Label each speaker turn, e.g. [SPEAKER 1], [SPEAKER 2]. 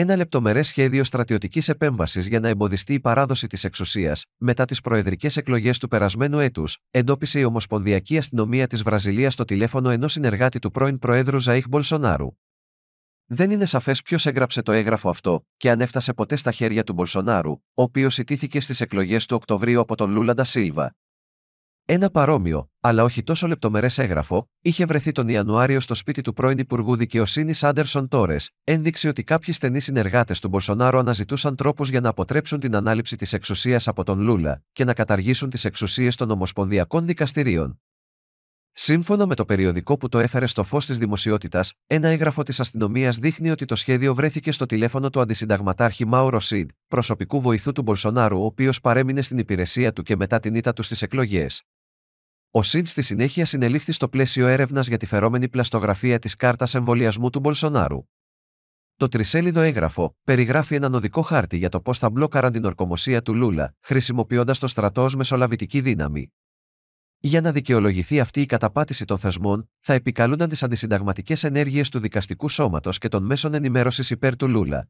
[SPEAKER 1] ένα λεπτομερές σχέδιο στρατιωτικής επέμβασης για να εμποδιστεί η παράδοση της εξουσίας μετά τις προεδρικές εκλογές του περασμένου έτους, εντόπισε η Ομοσπονδιακή Αστυνομία της Βραζιλίας στο τηλέφωνο ενός συνεργάτη του πρώην Προέδρου Ζαίχ Μπολσονάρου. Δεν είναι σαφές ποιος έγραψε το έγγραφο αυτό και αν έφτασε ποτέ στα χέρια του Μπολσονάρου, ο οποίος ιτήθηκε στις εκλογές του Οκτωβρίου από τον Λούλαντα Σίλβα. Ένα παρόμοιο, αλλά όχι τόσο λεπτομερές έγγραφο, είχε βρεθεί τον Ιανουάριο στο σπίτι του πρώην Υπουργού Δικαιοσύνης Άντερσον Τόρες, ένδειξη ότι κάποιοι στενοί συνεργάτες του Μπολσονάρο αναζητούσαν τρόπους για να αποτρέψουν την ανάληψη της εξουσίας από τον Λούλα και να καταργήσουν τις εξουσίες των Ομοσπονδιακών Δικαστηρίων. Σύμφωνα με το περιοδικό που το έφερε στο φως της δημοσιότητας, ένα έγγραφο της αστυνομίας δείχνει ότι το σχέδιο βρέθηκε στο τηλέφωνο του αντισυνταγματάρχη Μάουρο Σιντ, προσωπικού βοηθού του Μπολσονάρου, ο οποίος παρέμεινε στην υπηρεσία του και μετά την ήττα του στις εκλογές. Ο Σιντ στη συνέχεια συνελήφθη στο πλαίσιο έρευνας για τη φερόμενη πλαστογραφία της κάρτας εμβολιασμού του Μπολσονάρου. Το τρισέλιδο έγγραφο περιγράφει έναν οδικό χάρτη για το πώς θα μπλόκαραν την ορκομοσία του Λούλα, χρησιμοποιώντας το στρατός ω μεσολαβητική δύναμη. Για να δικαιολογηθεί αυτή η καταπάτηση των θεσμών, θα επικαλούνταν τις αντισυνταγματικές ενέργειες του δικαστικού σώματος και των μέσων ενημέρωσης υπέρ του Λούλα,